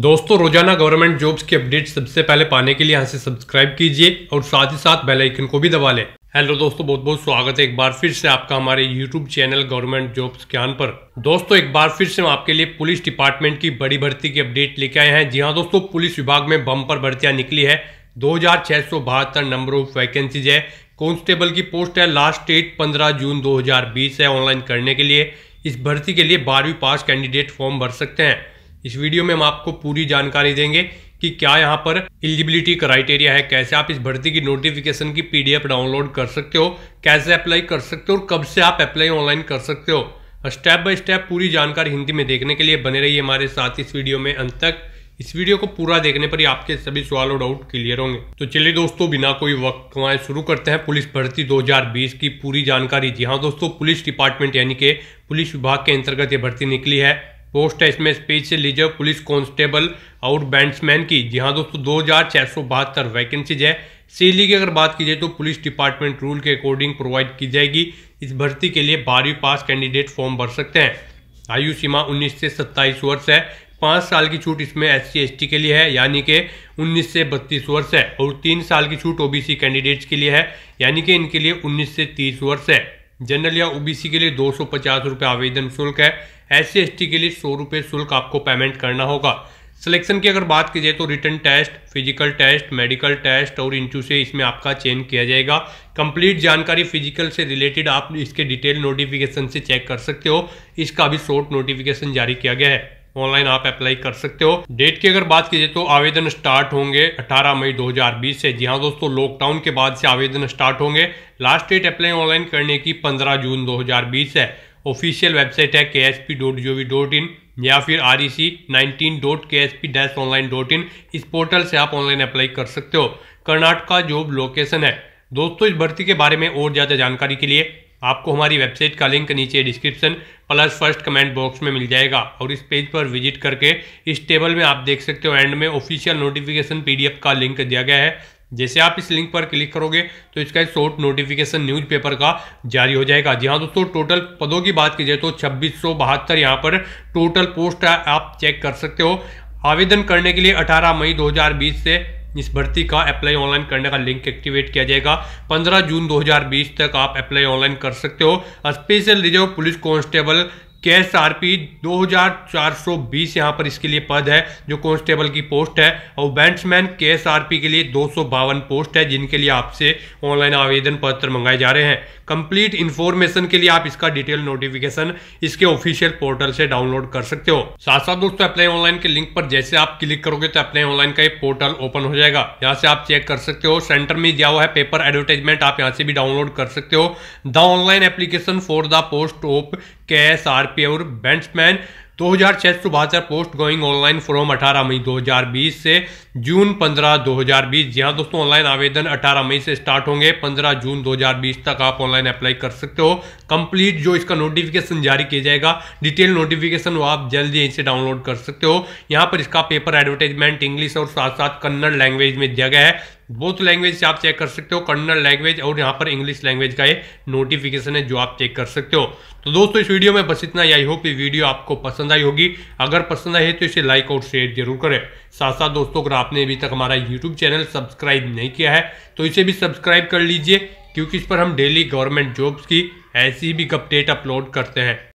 दोस्तों रोजाना government jobs की अपडेट सबसे पहले पाने के लिए यहाँ से सब्सक्राइब कीजिए और साथ ही साथ बेल आइकन को भी दबा लें हेलो दोस्तों बहुत बहुत स्वागत है एक बार फिर से आपका हमारे यूट्यूब चैनल गवर्नमेंट जॉब्स ज्ञान पर दोस्तों एक बार फिर से हम आपके लिए पुलिस डिपार्टमेंट की बड़ी भर्ती की अपडेट लेके आए हैं जी हाँ दोस्तों पुलिस विभाग में बम्पर भर्तियां निकली है दो नंबर ऑफ वैकेंसीज है कॉन्स्टेबल की पोस्ट है लास्ट डेट पंद्रह जून बीस है ऑनलाइन करने के लिए इस भर्ती के लिए बारहवीं पास कैंडिडेट फॉर्म भर सकते हैं इस वीडियो में हम आपको पूरी जानकारी देंगे कि क्या यहाँ पर एलिजिबिलिटी क्राइटेरिया है कैसे आप इस भर्ती की नोटिफिकेशन की पीडीएफ डाउनलोड कर सकते हो कैसे अप्लाई कर सकते हो और कब से आप अप्लाई ऑनलाइन कर सकते हो स्टेप बाय स्टेप पूरी जानकारी हिंदी में देखने के लिए बने रही हमारे साथ इस वीडियो में अंत तक इस वीडियो को पूरा देखने पर ही आपके सभी सवाल और डाउट क्लियर होंगे तो चलिए दोस्तों बिना कोई वक्त कमाए शुरू करते हैं पुलिस भर्ती 2020 की पूरी जानकारी जी हाँ दोस्तों पुलिस डिपार्टमेंट यानी के पुलिस विभाग के अंतर्गत ये भर्ती निकली है पोस्ट है इसमें स्पेस से पुलिस कांस्टेबल और बैंड्समैन की जी हाँ दोस्तों दो हज़ार छः सौ बहत्तर वैकेंसीज है सीली की अगर बात की जाए तो पुलिस डिपार्टमेंट रूल के अकॉर्डिंग प्रोवाइड की जाएगी इस भर्ती के लिए बारहवीं पास कैंडिडेट फॉर्म भर सकते हैं आयु सीमा 19 से 27 वर्ष है पाँच साल की छूट इसमें एस सी के लिए है यानी कि 19 से 32 वर्ष है और तीन साल की छूट ओबीसी कैंडिडेट्स के लिए है यानी कि इनके लिए 19 से 30 वर्ष है जनरल या ओबीसी के लिए दो सौ आवेदन शुल्क है एस सी के लिए सौ रुपये शुल्क आपको पेमेंट करना होगा सिलेक्शन की अगर बात की जाए तो written test physical test medical test और इंटू से इसमें आपका चेंज किया जाएगा कंप्लीट जानकारी फिजिकल से रिलेटेड आप इसके डिटेल नोटिफिकेशन से चेक कर सकते हो इसका भी शॉर्ट नोटिफिकेशन जारी किया गया है ऑनलाइन आप अप्लाई कर सकते हो डेट की अगर बात कीजिए तो आवेदन स्टार्ट होंगे 18 मई 2020 से जी हाँ दोस्तों लॉकडाउन के बाद से आवेदन स्टार्ट होंगे लास्ट डेट अप्लाई ऑनलाइन करने की 15 जून 2020 है ऑफिशियल वेबसाइट है K S P dot G V dot in या फिर R E C nineteen dot K S P online dot in इस पोर्टल से आप ऑनलाइन अप्लाई कर सकते हो कर्नाटका जॉब लोकेशन है दोस्तों इस भर्ती के बारे में और ज़्यादा जानकारी के लिए आपको हमारी वेबसाइट का लिंक नीचे description plus first comment box में मिल जाएगा और इस पेज पर विजिट करके इस टेबल में आप देख सकते हो एंड में ऑफिशियल नोटिफिकेशन पीडीएफ का लिंक दिया गया है जैसे आप इस लिंक पर क्लिक करोगे तो इसका शॉर्ट नोटिफिकेशन न्यूज़पेपर का जारी हो जाएगा जी हाँ दोस्तों टोटल पदों की बात की जाए तो छब्बीस सौ बहत्तर यहाँ पर टोटल पोस्ट आप चेक कर सकते हो आवेदन करने के लिए 18 मई 2020 से इस भर्ती का अप्लाई ऑनलाइन करने का लिंक एक्टिवेट किया जाएगा 15 जून 2020 तक आप अप्लाई ऑनलाइन कर सकते हो स्पेशल रिजर्व पुलिस कांस्टेबल के एस आर पी दो यहाँ पर इसके लिए पद है जो कांस्टेबल की पोस्ट है और बैंड्समैन के एस आर पी के लिए दो पोस्ट है जिनके लिए आपसे ऑनलाइन आवेदन पत्र मंगाए जा रहे हैं कंप्लीट इन्फॉर्मेशन के लिए आप इसका डिटेल नोटिफिकेशन इसके ऑफिशियल पोर्टल से डाउनलोड कर सकते हो साथ साथ दोस्तों अप्लाई ऑनलाइन के लिंक पर जैसे आप क्लिक करोगे तो अप्लाई ऑनलाइन का एक पोर्टल ओपन हो जाएगा यहाँ से आप चेक कर सकते हो सेंटर में दिया हुआ है पेपर एडवर्टाइजमेंट आप यहाँ से भी डाउनलोड कर सकते हो the online application for the post of K S R RPM और बैट्समैन हजार पोस्ट गोइंग ऑनलाइन फॉर्म 18 मई 2020 से जून 15 2020 जी हाँ दोस्तों ऑनलाइन आवेदन 18 मई से स्टार्ट होंगे 15 जून 2020 तक आप ऑनलाइन अप्लाई कर सकते हो कंप्लीट जो इसका नोटिफिकेशन जारी किया जाएगा डिटेल नोटिफिकेशन वो आप जल्दी ही डाउनलोड कर सकते हो यहाँ पर इसका पेपर एडवर्टाइजमेंट इंग्लिश और साथ साथ कन्नड़ लैंग्वेज में दिया गया है बोथ लैंग्वेज से आप चेक कर सकते हो कन्नड़ लैंग्वेज और यहाँ पर इंग्लिश लैंग्वेज का ये नोटिफिकेशन है जो आप चेक कर सकते हो तो दोस्तों इस वीडियो में बस इतना आई होप ये वीडियो आपको पसंद आई होगी अगर पसंद आए तो इसे लाइक और शेयर जरूर करें साथ साथ दोस्तों अगर आपने अभी तक हमारा यूट्यूब चैनल सब्सक्राइब नहीं किया है तो इसे भी सब्सक्राइब कर लीजिए क्योंकि इस पर हम डेली गवर्नमेंट जॉब्स की ऐसी भी अपडेट अपलोड करते हैं